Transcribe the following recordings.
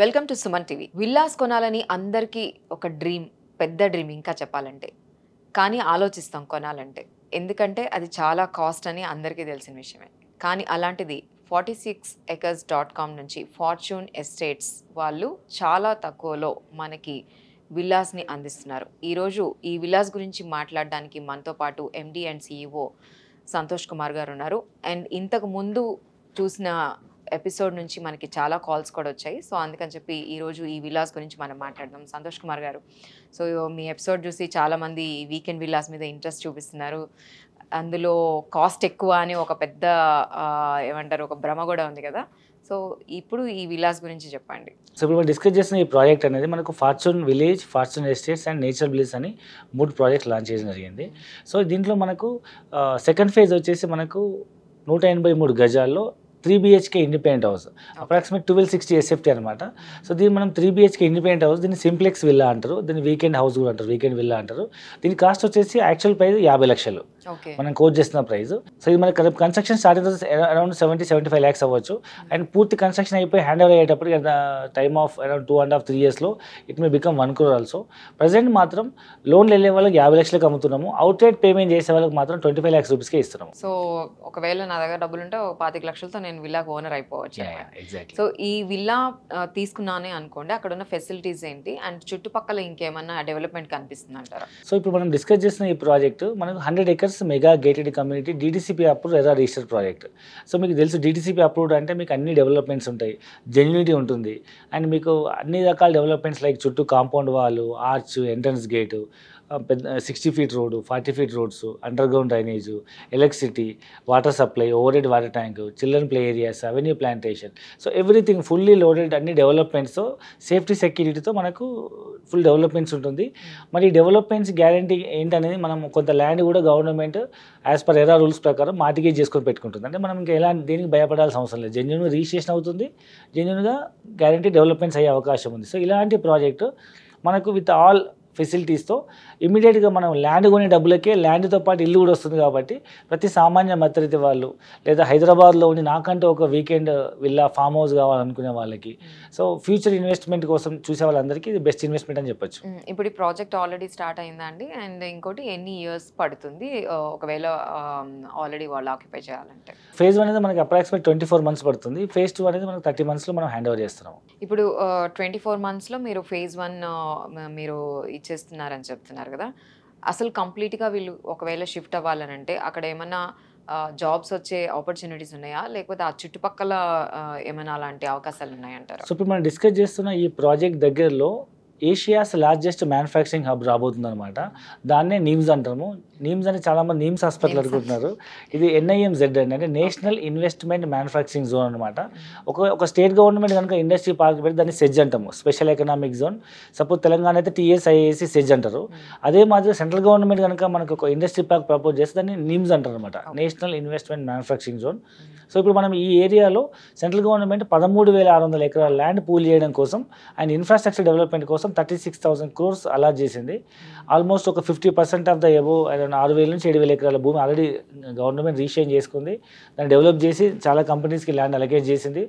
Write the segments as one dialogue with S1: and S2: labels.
S1: Welcome to Suman TV villas కొనాలని అందరికీ ఒక డ్రీమ్ పెద్ద డ్రీమ్ ఇంకా చెప్పాలంటే కానీ ఆలోచిస్తాం కొనాలంటే ఎందుకంటే అది చాలా కాస్ట్ అని అందరికీ తెలిసిన విషయమే కానీ అలాంటిది forty six acres dot com నుంచి ఫార్చ్యూన్ ఎస్టేట్స్ వాళ్ళు చాలా తక్కువలో మనకి విల్లాస్ని అందిస్తున్నారు ఈరోజు ఈ విల్లాస్ గురించి మాట్లాడడానికి మనతో పాటు MD and CEO Santosh Kumar గారు ఉన్నారు అండ్ ఇంతకు ముందు చూసిన ఎపిసోడ్ నుంచి మనకి చాలా కాల్స్ కూడా వచ్చాయి సో అందుకని చెప్పి ఈరోజు ఈ విలాస్ గురించి మనం మాట్లాడదాం సంతోష్ కుమార్ గారు సో మీ ఎపిసోడ్ చూసి చాలామంది వీకెండ్ విలాస్ మీద ఇంట్రెస్ట్ చూపిస్తున్నారు అందులో కాస్ట్ ఎక్కువ అని ఒక పెద్ద ఏమంటారు ఒక భ్రమ కూడా ఉంది కదా సో ఇప్పుడు ఈ విలాస్ గురించి చెప్పండి
S2: సో ఇప్పుడు మనం డిస్కస్ చేసిన ఈ ప్రాజెక్ట్ అనేది మనకు Fortune Village Fortune Estates and Nature Village అని మూడు ప్రాజెక్ట్స్ లాంచ్ చేయడం జరిగింది సో దీంట్లో మనకు సెకండ్ ఫేజ్ వచ్చేసి మనకు నూట ఎనభై మూడు గజాల్లో three BHK independent house approximate twelve sixty SFT అనమాట సో దీన్ని మనం త్రీ బిహెచ్కే ఇండిపెండెంట్ హౌస్ దీన్ని సింప్లెక్స్ విల్లా అంటారు దీన్ని వీకెండ్ హౌస్ కూడా అంటారు వీకెండ్ విల్లా అంటారు దీని కాస్ట్ వచ్చేసి యాక్చువల్ ప్రైస్ యాభై లక్షలు మనం కోచ్ చేస్తున్న ప్రైస్ సో ఇది మనకి కన్స్ట్రక్షన్ స్టార్ట్ అయితే around seventy seventy five lakhs అవ్వచ్చు అండ్ పూర్తి కన్స్ట్రక్షన్ అయిపోయి హ్యాండ్ ఓవర్ అయ్యేటప్పుడు time of around two and half three ఇయర్స్లో it may become one crore also present మాత్రం లోన్లు వెళ్ళే వాళ్ళకి యాభై లక్షలకు అమ్ముతున్నాము అవుట్ రేట్ పేమెంట్ చేసే వాళ్ళకి మాత్రం ట్వంటీ ఫైవ్ ల్యాక్స్ రూపీస్కే ఇస్తున్నాము
S1: సో ఒకవేళ నా దగ్గర డబ్బులు ఉంటే పాతిక లక్షలతో నేను నేను విల్లాకు ఓనర్ అయిపోవచ్చు సో ఈ విల్లా తీసుకున్నానే అనుకోండి అక్కడ ఉన్న ఫెసిలిటీస్ ఏంటి అండ్ చుట్టుపక్కల ఇంకేమన్నా డెవలప్మెంట్ కనిపిస్తుంది అంటారా
S2: సో ఇప్పుడు మనం డిస్కస్ చేసిన ఈ ప్రాజెక్ట్ మనకు hundred acres mega gated community DTCP approve RERA register project so మీకు తెలుసు డిటీసీపీ అప్రూవ్డ్ అంటే మీకు అన్ని డెవలప్మెంట్స్ ఉంటాయి జెన్యునిటీ ఉంటుంది అండ్ మీకు అన్ని రకాల డెవలప్మెంట్స్ లైక్ చుట్టూ కాంపౌండ్ వాళ్ళు ఆర్చ్ ఎంట్రన్స్ గేటు పెద్ద sixty feet road forty feet roads underground drainage electricity water supply overhead water tank children play areas avenue plantation so everything fully loaded అన్ని డెవలప్మెంట్స్తో safety సెక్యూరిటీతో మనకు full developments ఉంటుంది మరి developments guarantee ఏంటనేది మనం కొంత land కూడా government as per RERA rules ప్రకారం మార్టిగేజ్ చేసుకొని పెట్టుకుంటుంది అంటే మనం ఇంకా ఎలాంటి దీనికి భయపడాల్సిన అవసరం లేదు జెన్యున్ రిజిస్ట్రేషన్ అవుతుంది జెన్యున్గా గ్యారంటీ డెవలప్మెంట్స్ అయ్యే అవకాశం ఉంది సో ఇలాంటి ప్రాజెక్టు మనకు విత్ ఆల్ ఫెసిలిటీస్తో ఇమీడియట్గా మనం ల్యాండ్ కొనే డబ్బులకే ల్యాండ్తో పాటు ఇల్లు కూడా వస్తుంది కాబట్టి ప్రతి సామాన్య మధ్యతరగతి వాళ్ళు లేదా హైదరాబాద్లో ఉండి నాకంటూ ఒక వీకెండ్ విల్లా ఫామ్ హౌస్ కావాలనుకునే వాళ్ళకి సో ఫ్యూచర్ ఇన్వెస్ట్మెంట్ కోసం చూసే వాళ్ళందరికీ ఇది బెస్ట్ ఇన్వెస్ట్మెంట్ అని చెప్పొచ్చు hmm.
S1: ఇప్పుడు ఈ ప్రాజెక్ట్ ఆల్రెడీ స్టార్ట్ అయిందండి అండ్ ఇంకోటి ఎన్ని ఇయర్స్ పడుతుంది uh, ఒకవేళ ఆల్రెడీ um, వాళ్ళు ఆక్యుపై చేయాలంటే
S2: ఫేజ్ వన్ అనేది మనకి అప్రాక్సిమేట్ ట్వంటీ ఫోర్ మంత్స్ పడుతుంది ఫేజ్ టూ అనేది మనకి థర్టీ మంత్స్లో మనం హ్యాండ్ ఓవర్ చేస్తున్నాం
S1: ఇప్పుడు ట్వంటీ ఫోర్ మంత్స్లో మీరు ఫేజ్ వన్ uh, మీరు ఇచ్చేస్తున్నారని చెప్తున్నారు కదా అసలు కంప్లీట్గా వీళ్ళు ఒకవేళ షిఫ్ట్ అవ్వాలనంటే అక్కడ ఏమన్నా జాబ్స్ వచ్చే ఆపర్చునిటీస్ ఉన్నాయా లేకపోతే ఆ చుట్టుపక్కల ఏమైనా అలాంటి అవకాశాలు ఉన్నాయంటారు సో
S2: ఇప్పుడు మనం డిస్కస్ చేస్తున్న ఈ ప్రాజెక్ట్ దగ్గరలో ఏషియాస్ లార్జెస్ట్ మ్యానుఫ్యాక్చరింగ్ హబ్ రాబోతుందన్నమాట దాన్నే నీమ్స్ అంటాము నీమ్స్ అని చాలామంది నీమ్స్ హాస్పిటల్ అనుకుంటున్నారు ఇది ఎన్ఐఎం జెడ్ అంటే నేషనల్ ఇన్వెస్ట్మెంట్ మ్యానుఫ్యాక్చరింగ్ జోన్ అనమాట ఒక ఒక స్టేట్ గవర్నమెంట్ కనుక ఇండస్ట్రీ పార్క్ పెట్టి దాన్ని సెజ్ అంటాము special economic zone suppose Telangana అయితే టీఎస్ఐఏసి సెజ్ అంటారు hmm. అదే మాదిరి సెంట్రల్ గవర్నమెంట్ కనుక మనకు ఒక ఇండస్ట్రీ పార్క్ ప్రపోజ్ చేస్తే దాన్ని నీమ్స్ అంటారు అనమాట national investment manufacturing zone hmm. So ఇప్పుడు మనం ఈ ఏరియాలో సెంట్రల్ గవర్నమెంట్ పదమూడు వేల ఆరు వందల ఎకరాల ల్యాండ్ పూల్ చేయడం కోసం అండ్ ఇన్ఫ్రాస్ట్రక్చర్ డెవలప్మెంట్ కోసం thirty six thousand crores allot చేసింది ఆల్మోస్ట్ ఒక fifty percent of the above ఆరు వేల నుంచి ఏడు వేల ఎకరాల భూమి ఆల్రెడీ గవర్నమెంట్ రీషేజ్ చేసుకుంది దాన్ని డెవలప్ చేసి చాలా కంపెనీస్కి ల్యాండ్ అలగేజ్ చేసింది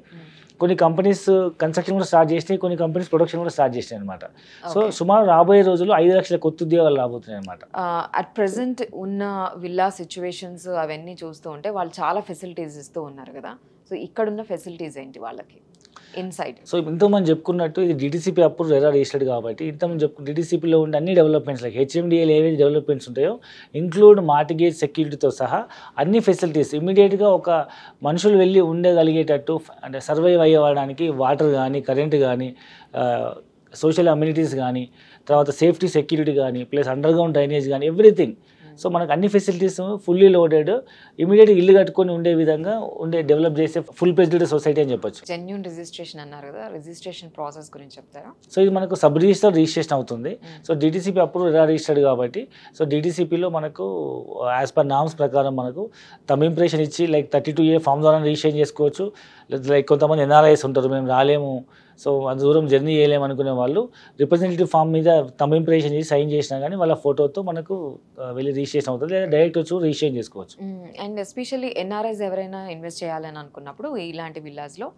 S2: కొన్ని కంపెనీస్ కన్స్ట్రక్షన్ కూడా స్టార్ట్ చేసినాయి కొన్ని కంపెనీస్ ప్రొడక్షన్ కూడా స్టార్ట్ చేసినాయి అనమాట సో సుమారు రాబోయే రోజుల్లో ఐదు లక్షల కొత్త ఉద్యోగాలు రాబోతున్నాయి అనమాట
S1: అట్ ప్రెసెంట్ ఉన్న విల్లా సిచ్యువేషన్స్ అవన్నీ చూస్తూ ఉంటే వాళ్ళు చాలా ఫెసిలిటీస్ ఇస్తూ ఉన్నారు కదా సో ఇక్కడ ఉన్న ఫెసిలిటీస్ ఏంటి వాళ్ళకి ఇన్సైడ్
S2: సో ఇంతమంది చెప్పుకున్నట్టు ఇది డిటిసిపి అప్పుడు రెరా రిజిస్టర్డ్ కాబట్టి ఇంతమంది చెప్పు డిటిసిపిలో ఉండే అన్ని డెవలప్మెంట్స్ లైక్ హెచ్ఎండిఏలు ఏవైతే డెవలప్మెంట్స్ ఉంటాయో ఇంక్లూడ్ మార్టిగేజ్ సెక్యూరిటీతో సహా అన్ని ఫెసిలిటీస్ ఇమీడియట్గా ఒక మనుషులు వెళ్ళి ఉండగలిగేటట్టు అంటే సర్వైవ్ అయ్యేవాడానికి వాటర్ కానీ కరెంట్ కానీ సోషల్ అమ్యూనిటీస్ కానీ తర్వాత సేఫ్టీ సెక్యూరిటీ కానీ ప్లస్ అండర్గ్రౌండ్ డ్రైనేజ్ కానీ ఎవ్రీథింగ్ సో మనకు అన్ని ఫెసిలిటీస్ ఫుల్లీ లోడెడ్ ఇమీడియట్గా ఇల్లు కట్టుకొని ఉండే విధంగా ఉండే డెవలప్ చేసే ఫుల్ ఫెసిలిటీ సొసైటీ అని చెప్పొచ్చు
S1: జెన్యున్ రిజిస్ట్రేషన్ అన్నారు కదా రిజిస్ట్రేషన్ ప్రాసెస్ గురించి చెప్తారా
S2: సో ఇది మనకు సబ్ రిజిస్టర్ రిజిస్ట్రేషన్ అవుతుంది hmm. సో డిటీసీపీ అప్పుడు రిజిస్టర్డ్ కాబట్టి సో డిటీసీపీలో మనకు యాజ్ పర్ నామ్స్ ప్రకారం మనకు తమ ఇంప్రెషన్ ఇచ్చి like thirty two A form ద్వారా రిజిస్ట్రేషన్ చేసుకోవచ్చు లైక్ కొంతమంది ఎన్ఆర్ఐస్ ఉంటారు మేము రాలేము సో అంత దూరం జర్నీ చేయలేమనుకునే వాళ్ళు రిప్రజెంటేటివ్ ఫామ్ మీద తమ ఇంప్రెషన్ చేసి సైన్ చేసినా కానీ వాళ్ళ ఫోటోతో మనకు వెళ్ళి రిజిస్ట్రేషన్ అవుతుంది లేదా డైరెక్ట్ వచ్చి రిజిస్ట్రేషన్ చేసుకోవచ్చు
S1: అండ్ ఎస్పెషల్లీ ఎన్ఆర్ఐస్ ఎవరైనా ఇన్వెస్ట్ చేయాలని అనుకున్నప్పుడు ఇలాంటి విల్లాస్లో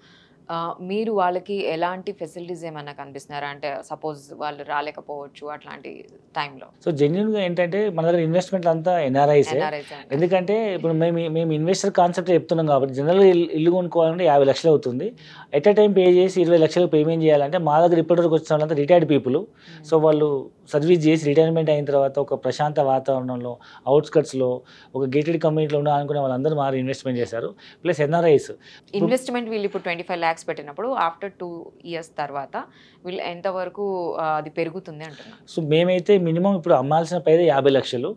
S1: మీరు వాళ్ళకి ఎలాంటి ఫెసిలిటీస్ ఏమైనా కనిపిస్తున్నారా అంటే సపోజ్ వాళ్ళు రాలేకపోవచ్చు అట్లాంటి టైంలో
S2: సో గా ఏంటంటే మన దగ్గర ఇన్వెస్ట్మెంట్ అంతా ఎన్ఆర్ఐస్ ఎందుకంటే ఇప్పుడు మేము మేము ఇన్వెస్టర్ కాన్సెప్ట్ చెప్తున్నాం కాబట్టి జనరల్ ఇల్లు కొనుక్కోవాలంటే యాభై లక్షలు అవుతుంది ఎట్ టైం పే చేసి ఇరవై లక్షలు పేమెంట్ చేయాలంటే మా దగ్గర ఇప్పటివరకు వచ్చిన వాళ్ళంతా రిటైర్డ్ పీపుల్ hmm. సో వాళ్ళు సర్వీస్ చేసి రిటైర్మెంట్ అయిన తర్వాత ఒక ప్రశాంత వాతావరణంలో అవుట్స్కట్స్లో ఒక గేటెడ్ కమ్యూనిటీలో ఉండాలనుకునే వాళ్ళందరూ మారి ఇన్వెస్ట్మెంట్ చేశారు ప్లస్ ఎన్ఆర్ఐస్ ఇన్వెస్ట్మెంట్
S1: వీళ్ళు ఇప్పుడు ట్వంటీ ఫైవ్ ట్యాక్స్ పెట్టినప్పుడు ఆఫ్టర్ టూ ఇయర్స్ తర్వాత వీళ్ళు ఎంతవరకు అది పెరుగుతుంది అంటున్నారు
S2: సో మేమైతే మినిమం ఇప్పుడు అమ్మాల్సిన పైదే యాభై లక్షలు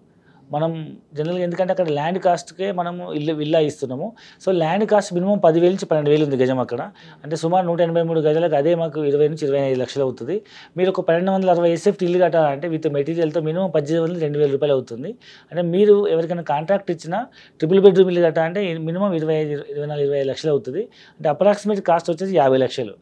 S2: మనం జనరల్గా ఎందుకంటే అక్కడ ల్యాండ్ కాస్ట్కే మనము ఇల్లు విల్లా ఇస్తున్నాము సో ల్యాండ్ కాస్ట్ మినిమం పదివేలు నుంచి పన్నెండు వేలు ఉంది గజం అక్కడ అంటే సుమారు నూట ఎనభై మూడు గజలకు అదే మాకు ఇరవై నుంచి ఇరవై ఐదు లక్షలు అవుతుంది మీరు ఒక పన్నెండు వందల అరవై ఎస్ఎఫ్ ఇల్లు కట్టాలంటే విత్ మెటీరియల్తో మినిమం పద్దెనిమిది వందలు రెండు వేల రూపాయలు అవుతుంది అంటే మీరు ఎవరికైనా కాంట్రాక్ట్ ఇచ్చినా ట్రిపుల్ బెడ్రూమ్ ఇల్లు కట్టాలంటే మినిమం ఇరవై ఐదు ఇరవై నాలుగు ఇరవై ఐదు లక్షలు అవుతుంది అంటే అప్రాక్సిమేట్ కాస్ట్ వచ్చేసి యాభై లక్షలు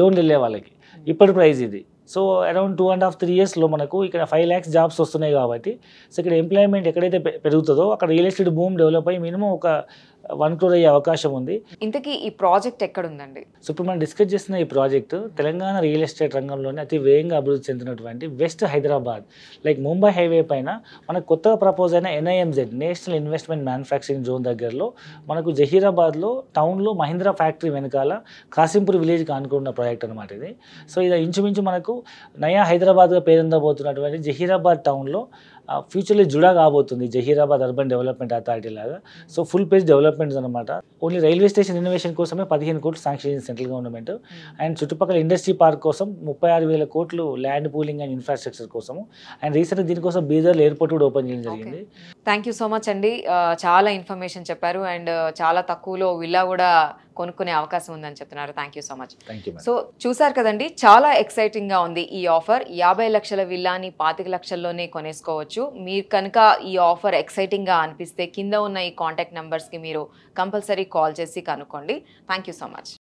S2: లోన్లు వెళ్ళే వాళ్ళకి ఇప్పటి ప్రైజ్ ఇది so around two and half three ఇయర్స్లో మనకు ఇక్కడ ఫైవ్ ల్యాక్స్ జాబ్స్ వస్తున్నాయి కాబట్టి సో ఇక్కడ ఎంప్లాయ్మెంట్ ఎక్కడైతే పెరుగుతుందో అక్కడ రియల్ ఎస్టేట్ భూమి డెవలప్ అయ్యి మినిమం ఒక వన్ క్రోర్ అయ్యే అవకాశం ఉంది
S1: ఇంతకీ ఈ ప్రాజెక్ట్ ఎక్కడ ఉందండి
S2: సో ఇప్పుడు మనం డిస్కస్ చేసిన ఈ ప్రాజెక్టు తెలంగాణ రియల్ ఎస్టేట్ రంగంలోనే అతి వేగంగా అభివృద్ధి చెందినటువంటి west Hyderabad like Mumbai highway పైన మనకు కొత్తగా ప్రపోజ్ అయిన NIMZ national investment manufacturing zone దగ్గరలో మనకు జహీరాబాద్లో టౌన్లో మహీంద్రా ఫ్యాక్టరీ వెనకాల కాసింపూర్ విలేజ్కి అనుకున్న ప్రాజెక్ట్ అనమాట ఇది సో ఇది ఇంచుమించు మనకు నయా హైదరాబాద్గా పేరొందబోతున్నటువంటి జహీరాబాద్ టౌన్లో ఫ్యూచర్లో జుడా కాబోతుంది జహీరాబాద్ అర్బన్ డెవలప్మెంట్ అథారిటీ లాగా సో ఫుల్ పేజ్ డెవలప్మెంట్స్ అనమాట ఓన్లీ రైల్వే స్టేషన్ ఇన్నోవేషన్ కోసమే పదిహేను కోట్లు శాంక్షన్ చేసింది సెంట్రల్ గవర్నమెంట్ అండ్ చుట్టుపక్కల ఇండస్ట్రీ పార్క్ కోసం ముప్పై ఆరు వేల కోట్లు ల్యాండ్ పూలింగ్ అండ్ ఇన్ఫ్రాస్ట్రక్చర్ కోసము అండ్ రీసెంట్గా దీనికోసం బీదర్ ఎయిర్పోర్ట్ కూడా ఓపెన్ చేయడం జరిగింది
S1: థ్యాంక్ యూ సో మచ్ అండి చాలా ఇన్ఫర్మేషన్ చెప్పారు అండ్ చాలా తక్కువలో విల్లా కూడా కొనుక్కునే అవకాశం ఉందని చెప్తున్నారు thank you so much so చూసారు కదండి చాలా ఎక్సైటింగ్గా ఉంది ఈ ఆఫర్ యాభై లక్షల విల్లాని పాతిక లక్షల్లోనే కొనేసుకోవచ్చు మీరు కనుక ఈ ఆఫర్ ఎక్సైటింగ్గా అనిపిస్తే కింద ఉన్న ఈ కాంటాక్ట్ నెంబర్స్కి మీరు కంపల్సరీ కాల్ చేసి కనుక్కోండి థ్యాంక్ సో మచ్